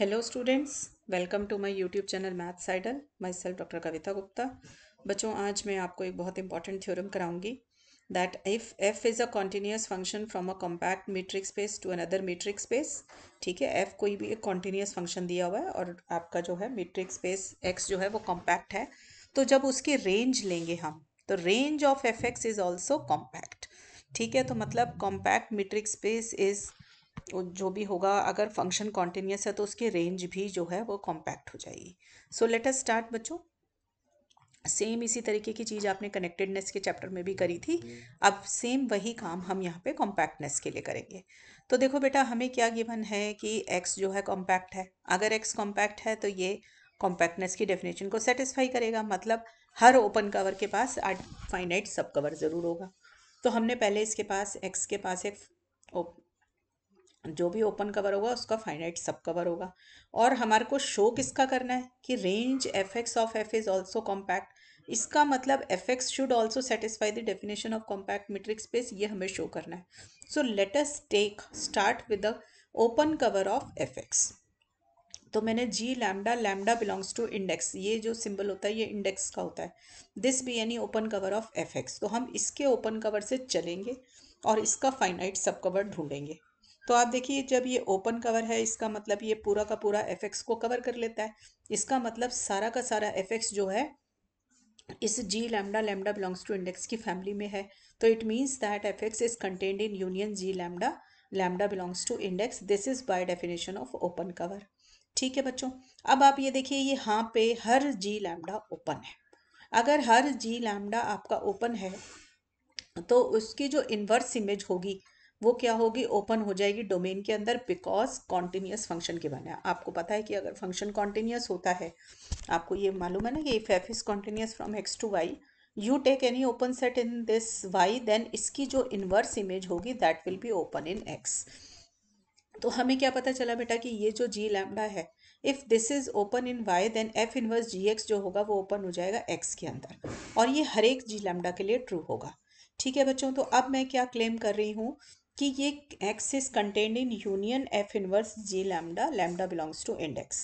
hello students welcome to my YouTube channel Maths Idol myself doctor Kavita Gupta बच्चों आज मैं आपको एक बहुत इंपॉर्टेंट थ्योरम कराऊंगी that if F is a continuous function from a compact metric space to another metric space ठीक है F कोई भी एक कॉन्टीन्यूस फंक्शन दिया हुआ है और आपका जो है मीट्रिक स्पेस एक्स जो है वो कॉम्पैक्ट है तो जब उसकी रेंज लेंगे हम तो range of F x is also compact ठीक है तो मतलब कॉम्पैक्ट मीट्रिक स्पेस इज़ जो भी होगा अगर फंक्शन कॉन्टीन्यूस है तो उसकी रेंज भी जो है वो कॉम्पैक्ट हो जाएगी सो लेट अस स्टार्ट बच्चों सेम इसी तरीके की चीज़ आपने कनेक्टेडनेस के चैप्टर में भी करी थी अब सेम वही काम हम यहाँ पे कॉम्पैक्टनेस के लिए करेंगे तो देखो बेटा हमें क्या गिवन है कि एक्स जो है कॉम्पैक्ट है अगर एक्स कॉम्पैक्ट है तो ये कॉम्पैक्टनेस की डेफिनेशन को सेटिस्फाई करेगा मतलब हर ओपन कवर के पास फाइनाइट सब कवर ज़रूर होगा तो हमने पहले इसके पास एक्स के पास एक जो भी ओपन कवर होगा उसका फाइनाइट सब कवर होगा और हमारे को शो किसका करना है कि range F X of F is also compact इसका मतलब F X should also satisfy the definition of compact metric space ये हमें शो करना है so let us take start with the open cover of F x तो मैंने G lambda lambda belongs to index ये जो सिंबल होता है ये इंडेक्स का होता है this be any open cover of F x तो हम इसके ओपन कवर से चलेंगे और इसका फाइनाइट सब कवर ढूंढेंगे तो आप देखिए जब ये ओपन कवर है इसका मतलब ये पूरा का पूरा एफ को कवर कर लेता है इसका मतलब सारा का सारा एफ जो है इस G lambda lambda belongs to index की फैमिली में है तो it means that F is contained in union ji lambda lambda belongs to index this is by definition of open cover ठीक है बच्चों अब आप ये देखिए ये हाँ पे हर जी लैमडा ओपन है अगर हर जी लैमडा आपका ओपन है तो उसकी जो इन्वर्स इमेज होगी वो क्या होगी ओपन हो जाएगी डोमेन के अंदर बिकॉज कॉन्टीन्यूस फंक्शन के बनाया आपको पता है कि अगर फंक्शन कॉन्टीन्यूस होता है आपको ये मालूम है ना कि if F is continuous from x to y you take any open set in this y then इसकी जो इनवर्स इमेज होगी that will be open in x तो हमें क्या पता चला बेटा कि ये जो जी लैमडा है if this is open in y then f inverse g x जो होगा वो ओपन हो जाएगा एक्स के अंदर और ये हर एक जी लैमडा के लिए ट्रू होगा ठीक है बच्चों तो अब मैं क्या क्लेम कर रही हूँ कि ये x is contained in union f inverse g lambda lambda belongs to index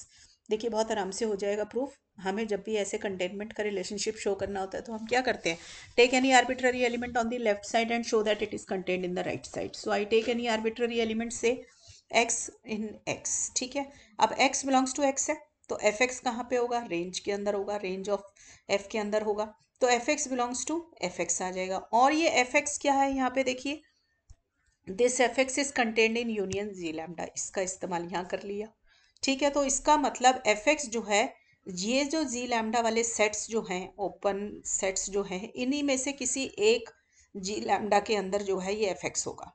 देखिए बहुत आराम से हो जाएगा प्रूफ हमें जब भी ऐसे कंटेनमेंट का रिलेशनशिप शो करना होता है तो हम क्या करते हैं take any arbitrary element on the left side and show that it is contained in the right side so I take any arbitrary element say x in x ठीक है अब एक्स बिलोंग्स टू एक्स है तो f x कहाँ पर होगा range के अंदर होगा रेंज ऑफ एफ के अंदर होगा तो f x belongs to f x आ जाएगा और ये एफ एक्स क्या है यहाँ पे देखिए this f x is contained in union ji lambda इसका इस्तेमाल यहाँ कर लिया ठीक है तो इसका मतलब एफेक्स जो है ये जो जी लैमडा वाले सेट्स जो हैं ओपन सेट्स जो हैं इन्हीं में से किसी एक जी लैमडा के अंदर जो है ये एफेक्स होगा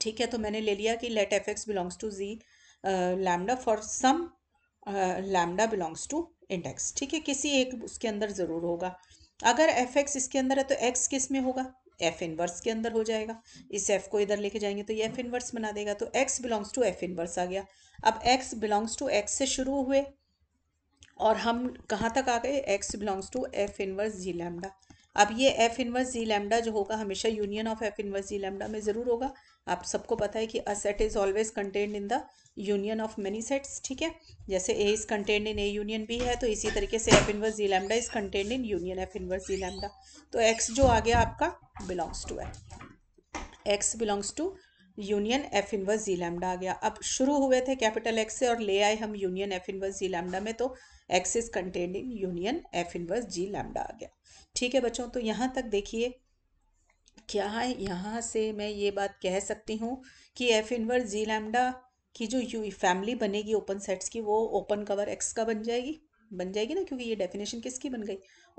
ठीक है तो मैंने ले लिया कि let f x belongs to g lambda for some lambda belongs to index ठीक है किसी एक उसके अंदर ज़रूर होगा अगर एफ एक्स इसके अंदर है तो एक्स किस में होगा एफ इनवर्स के अंदर हो जाएगा इस एफ को इधर लेके जाएंगे तो ये एफ इनवर्स बना देगा तो x belongs to f inverse आ गया अब एक्स बिलोंग्स टू एक्स से शुरू हुए और हम कहाँ तक आ गए x belongs to f inverse g lambda अब ये एफ इनवर्स जी लैमडा जो होगा हमेशा union of f inverse g lambda में ज़रूर होगा आप सबको पता है कि a set is always contained in the union of many sets ठीक है जैसे A is contained in A union B है तो इसी तरीके से f inverse g lambda is contained in union f inverse g lambda तो एक्स जो आ गया आपका बिलोंग्स टू है x belongs to union f inverse g lambda आ गया अब शुरू हुए थे कैपिटल एक्स से और ले आए हम union f inverse g lambda में तो x is contained in union f inverse g lambda आ गया ठीक है बच्चों तो यहाँ तक देखिए क्या है यहाँ से मैं ये बात कह सकती हूँ कि एफ इनवर्स जी लैमडा की जो यू फैमिली बनेगी ओपन सेट्स की वो ओपन कवर एक्स का बन जाएगी बन जाएगी ना क्योंकि ये डेफिनेशन किसकी बन गई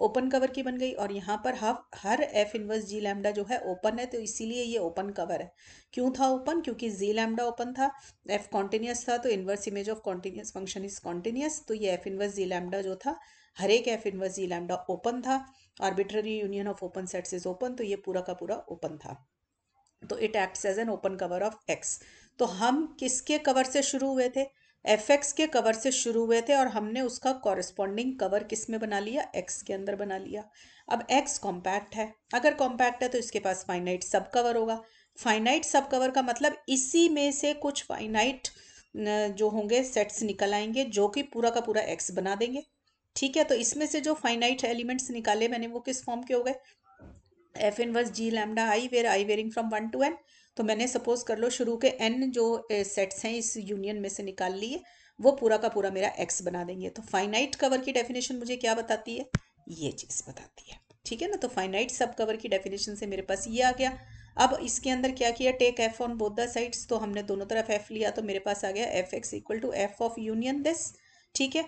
ओपन कवर की बन गई और यहाँ पर हर हर एफ इनवर्स जी लैमडा जो है ओपन है तो इसीलिए ये ओपन कवर है क्यों था ओपन क्योंकि जी लैमडा ओपन था एफ कॉन्टीन्यूस था तो inverse image of continuous function is continuous तो ये एफ इनवर्स जी लैमडा जो था हरेक f inverse g lambda open था arbitrary union of open sets is open तो ये पूरा का पूरा ओपन था तो it acts as an open cover of x तो हम किसके कवर से शुरू हुए थे एफ एक्स के कवर से शुरू हुए थे और हमने उसका कॉरेस्पॉन्डिंग कवर किस में बना लिया एक्स के अंदर बना लिया अब एक्स कॉम्पैक्ट है अगर कॉम्पैक्ट है तो इसके पास finite subcover finite subcover मतलब इसी में से कुछ फाइनाइट जो होंगे सेट्स निकल आएंगे जो कि पूरा का पूरा एक्स बना देंगे ठीक है तो इसमें से जो फाइनाइट एलिमेंट्स निकाले मैंने वो किस फॉर्म के हो गए f inverse g lambda i where i varying from one to n तो मैंने सपोज कर लो शुरू के एन जो सेट्स हैं इस यूनियन में से निकाल लिए वो पूरा का पूरा मेरा एक्स बना देंगे तो फाइनाइट कवर की डेफिनेशन मुझे क्या बताती है ये चीज़ बताती है ठीक है ना तो फाइनाइट सब कवर की डेफिनेशन से मेरे पास ये आ गया अब इसके अंदर क्या किया take f on both the sides तो हमने दोनों तरफ एफ लिया तो मेरे पास आ गया f x equal to f of union this ठीक है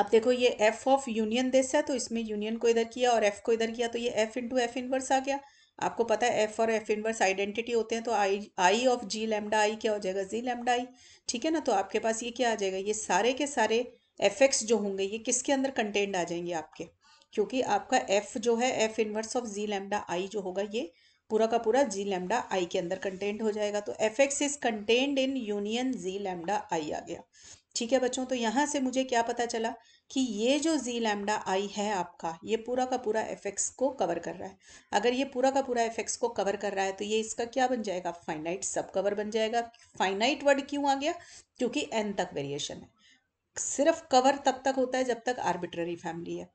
अब देखो ये एफ ऑफ यूनियन दिस है तो इसमें यूनियन को इधर किया और एफ को इधर किया तो ये एफ इंटू एफ इनवर्स आ गया आपको पता है एफ और एफ इनवर्स आइडेंटिटी होते हैं तो आई आई ऑफ जी लेमडा आई क्या हो जाएगा जी लेमडा आई ठीक है ना तो आपके पास ये क्या आ जाएगा ये सारे के सारे एफ एक्स जो होंगे ये किसके अंदर कंटेंट आ जाएंगे आपके क्योंकि आपका एफ जो है f inverse of g lambda i जो होगा ये पूरा का पूरा जी लेमडा आई के अंदर कंटेंट हो जाएगा तो f x is contained in union g lambda i आ गया ठीक है बच्चों तो यहाँ से मुझे क्या पता चला कि ये जो जी लैमडा आई है आपका ये पूरा का पूरा एफेक्स को कवर कर रहा है अगर ये पूरा का पूरा एफेक्स को कवर कर रहा है तो ये इसका क्या बन जाएगा फाइनाइट सब कवर बन जाएगा फाइनाइट वर्ड क्यों आ गया क्योंकि एन तक वेरिएशन है सिर्फ कवर तब तक होता है जब तक आर्बिट्ररी फैमिली है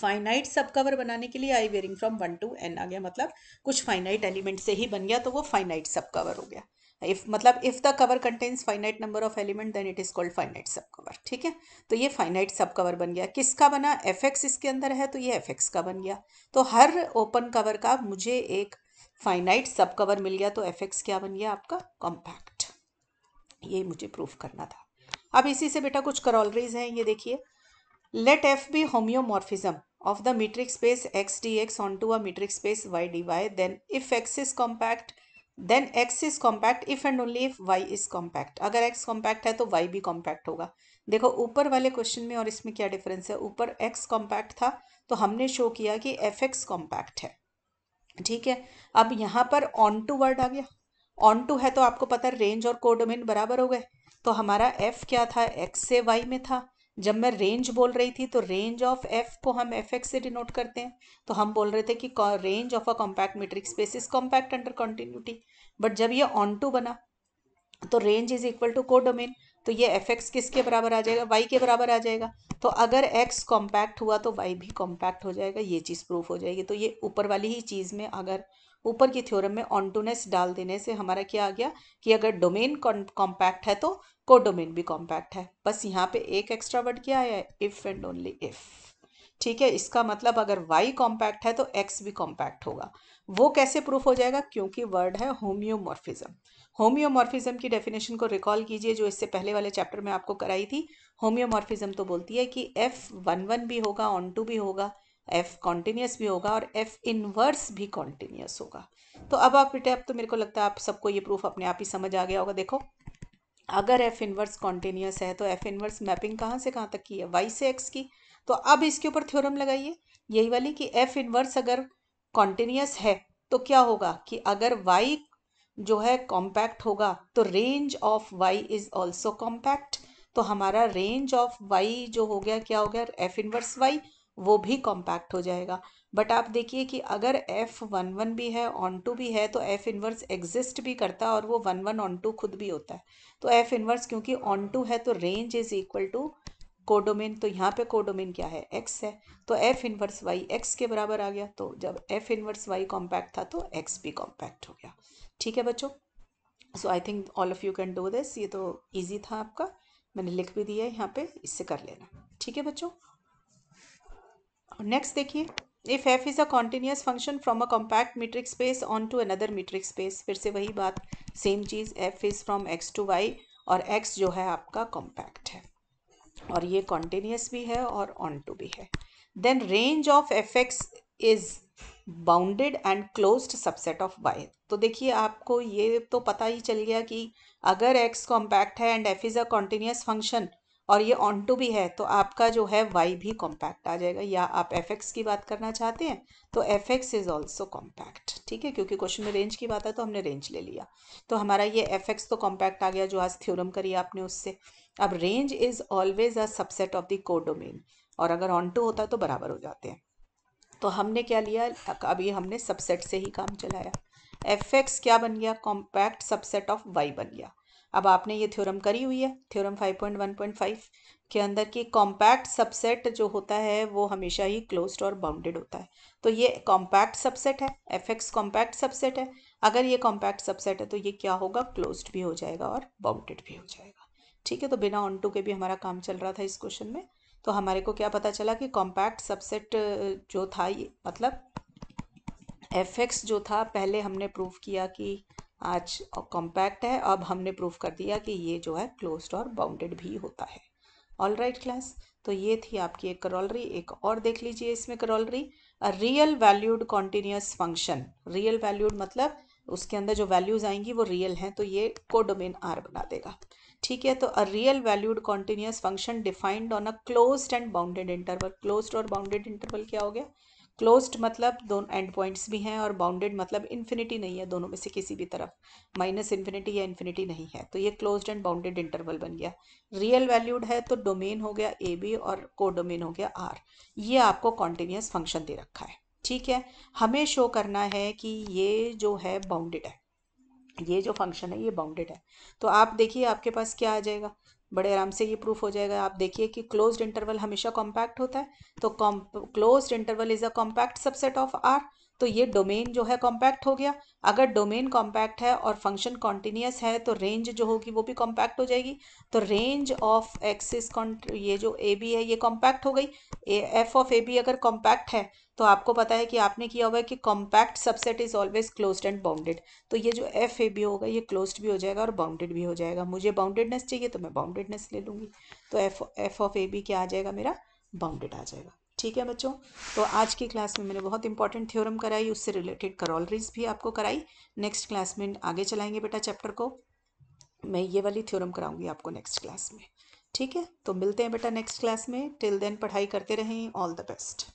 फाइनाइट सब कवर बनाने के लिए i varying from one to n आ गया मतलब कुछ फाइनाइट एलिमेंट से ही बन गया तो वो फाइनाइट सब कवर हो गया इफ मतलब if the cover contains finite number of element then it is called finite cover ठीक है तो ये फाइनाइट सब कवर बन गया किसका बना एफ एक्स इसके अंदर है तो ये एफ एक्स का बन गया तो हर ओपन कवर का मुझे एक फाइनाइट सब कवर मिल गया तो एफ एक्स क्या बन गया आपका कॉम्पैक्ट ये मुझे प्रूफ करना था अब इसी से बेटा कुछ करोलरीज हैं ये देखिए let f be homeomorphism space x d x onto a metric space y d y then if x is compact then x is compact if and only if y is compact अगर x compact है तो Y भी compact होगा देखो ऊपर वाले question में और इसमें क्या डिफरेंस है ऊपर एक्स कॉम्पैक्ट था तो हमने शो किया कि एफ एक्स कॉम्पैक्ट है ठीक है अब यहाँ पर ऑन टू वर्ड आ गया ऑन टू है तो आपको पता है रेंज और कोडोमेन बराबर हो गए तो हमारा एफ क्या था एक्स से वाई में था जब मैं रेंज बोल रही थी तो रेंज ऑफ एफ को हम एफ एक्स से डिनोट करते हैं तो हम बोल रहे थे कि range of a compact metric space is compact under continuity but जब ये ऑन टू बना तो range is equal to codomain तो ये एफ एक्स किसके बराबर आ जाएगा वाई के बराबर आ जाएगा तो अगर एक्स कॉम्पैक्ट हुआ तो वाई भी कॉम्पैक्ट हो जाएगा ये चीज़ प्रूफ हो जाएगी तो ये ऊपर वाली ही चीज़ में अगर ऊपर की थ्योरम में ऑनटूनेस डाल देने से हमारा क्या आ गया कि अगर डोमेन कॉम्पैक्ट है तो को डोमेन भी कॉम्पैक्ट है बस यहाँ पे एक एक्स्ट्रा वर्ड क्या आया है इफ़ एंड ओनली इफ़ ठीक है इसका मतलब अगर वाई कॉम्पैक्ट है तो एक्स भी कॉम्पैक्ट होगा वो कैसे प्रूफ हो जाएगा क्योंकि वर्ड है होम्योमॉर्फिज्म होम्योमॉर्फिज्म की डेफिनेशन को रिकॉल कीजिए जो इससे पहले वाले चैप्टर में आपको कराई थी होम्योमॉर्फिज्म तो बोलती है कि एफ वन वन भी होगा ऑन टू भी होगा एफ कॉन्टीन्यूस भी होगा और एफ इनवर्स भी कॉन्टीन्यूस होगा तो अब आप बेटे अब तो मेरे को लगता है आप सबको ये प्रूफ अपने आप ही समझ आ गया होगा देखो अगर एफ इनवर्स कॉन्टीन्यूस है तो एफ इनवर्स मैपिंग कहाँ से कहाँ तक की है वाई से एक्स की तो अब इसके ऊपर थ्योरम लगाइए यही वाली कि एफ इनवर्स अगर कॉन्टीन्यूस है तो क्या होगा कि अगर वाई जो है कॉम्पैक्ट होगा तो range of y is also compact तो हमारा रेंज ऑफ वाई जो हो गया क्या हो गया एफ इनवर्स वाई वो भी कॉम्पैक्ट हो जाएगा बट आप देखिए कि अगर एफ़ वन वन भी है ऑन टू भी है तो एफ़ इनवर्स एग्जिस्ट भी करता है और वो वन वन ऑन टू खुद भी होता है तो एफ़ इनवर्स क्योंकि ऑन टू है तो range is equal to codomain तो यहाँ पे कोडोमेन क्या है एक्स है तो एफ़ इनवर्स वाई एक्स के बराबर आ गया तो जब एफ़ इनवर्स वाई कॉम्पैक्ट था तो एक्स भी कॉम्पैक्ट हो गया ठीक है बच्चों so I think all of you can do this ये तो ईजी था आपका मैंने लिख भी दिया है यहाँ पे इससे कर लेना ठीक है बच्चों नेक्स्ट देखिए if F is a continuous function from a compact metric space onto another metric space फिर से वही बात सेम चीज़ f is from x to y और एक्स जो है आपका कॉम्पैक्ट है और ये कॉन्टीन्यूस भी है और ऑन टू भी है then range of F x is bounded and close subset of y तो देखिए आपको ये तो पता ही चल गया कि अगर एक्स कॉम्पैक्ट है and f is a continuous function और ये ऑन टू भी है तो आपका जो है वाई भी कॉम्पैक्ट आ जाएगा या आप एफ एक्स की बात करना चाहते हैं तो f x is also compact ठीक है क्योंकि क्वेश्चन में रेंज की बात है तो हमने रेंज ले लिया तो हमारा ये एफ एक्स तो कॉम्पैक्ट आ गया जो आज थ्योरम करी आपने उससे अब range is always a subset of the codomain और अगर ऑन टू होता तो बराबर हो जाते हैं तो हमने क्या लिया अभी हमने सबसेट से ही काम चलाया एफ एक्स क्या बन गया कॉम्पैक्ट सबसेट ऑफ वाई बन गया अब आपने ये थ्योरम करी हुई है थ्योरम 5.1.5 के अंदर की कॉम्पैक्ट सबसेट जो होता है वो हमेशा ही क्लोज्ड और बाउंडेड होता है तो ये कॉम्पैक्ट सबसेट है एफ एक्स कॉम्पैक्ट सबसेट है अगर ये कॉम्पैक्ट सबसेट है तो ये क्या होगा क्लोज्ड भी हो जाएगा और बाउंडेड भी हो जाएगा ठीक है तो बिना ऑन टू के भी हमारा काम चल रहा था इस क्वेश्चन में तो हमारे को क्या पता चला कि कॉम्पैक्ट सबसेट जो था ये मतलब एफ एक्स जो था पहले हमने प्रूव किया कि आज कॉम्पैक्ट है अब हमने प्रूफ कर दिया कि ये जो है क्लोज और बाउंडेड भी होता है ऑल राइट क्लास तो ये थी आपकी एक करोलरी एक और देख लीजिए इसमें corollary a real valued continuous function real valued मतलब उसके अंदर जो वैल्यूज आएंगी वो रियल हैं तो ये कोडोमेन आर बना देगा ठीक है तो a real valued continuous function defined on a close and bounded interval close और बाउंडेड इंटरवल क्या हो गया क्लोज्ड मतलब दोनों एंड पॉइंट्स भी हैं और बाउंडेड मतलब इन्फिनिटी नहीं है दोनों में से किसी भी तरफ माइनस इन्फिनिटी या इन्फिनिटी नहीं है तो ये क्लोज्ड एंड बाउंडेड इंटरवल बन गया रियल वैल्यूड है तो डोमेन हो गया ए बी और को डोमेन हो गया आर ये आपको कॉन्टीन्यूस फंक्शन दे रखा है ठीक है हमें शो करना है कि ये जो है बाउंडेड है ये जो फंक्शन है ये बाउंडेड है तो आप देखिए आपके पास क्या आ जाएगा बड़े आराम से ये प्रूफ हो जाएगा आप देखिए कि क्लोज्ड इंटरवल हमेशा कॉम्पैक्ट होता है तो closed interval is a compact subset of R तो ये डोमेन जो है कॉम्पैक्ट हो गया अगर डोमेन कॉम्पैक्ट है और फंक्शन कॉन्टीन्यूस है तो रेंज जो होगी वो भी कॉम्पैक्ट हो जाएगी तो रेंज ऑफ एक्सिस ये जो ए बी है ये कॉम्पैक्ट हो गई a f of a b अगर कॉम्पैक्ट है तो आपको पता है कि आपने किया हुआ है कि compact subset is always closed and bounded तो ये जो एफ ए बी होगा ये क्लोज्ड भी हो जाएगा और बाउंडेड भी हो जाएगा मुझे बाउंडेडनेस चाहिए तो मैं बाउंडेडनेस ले लूँगी तो f f of a b क्या आ जाएगा मेरा बाउंडेड आ जाएगा ठीक है बच्चों तो आज की क्लास में मैंने बहुत इंपॉर्टेंट थ्योरम कराई उससे रिलेटेड करॉलरीज भी आपको कराई नेक्स्ट क्लास में आगे चलाएंगे बेटा चैप्टर को मैं ये वाली थ्योरम कराऊंगी आपको नेक्स्ट क्लास में ठीक है तो मिलते हैं बेटा नेक्स्ट क्लास में टिल देन पढ़ाई करते रहें ऑल द बेस्ट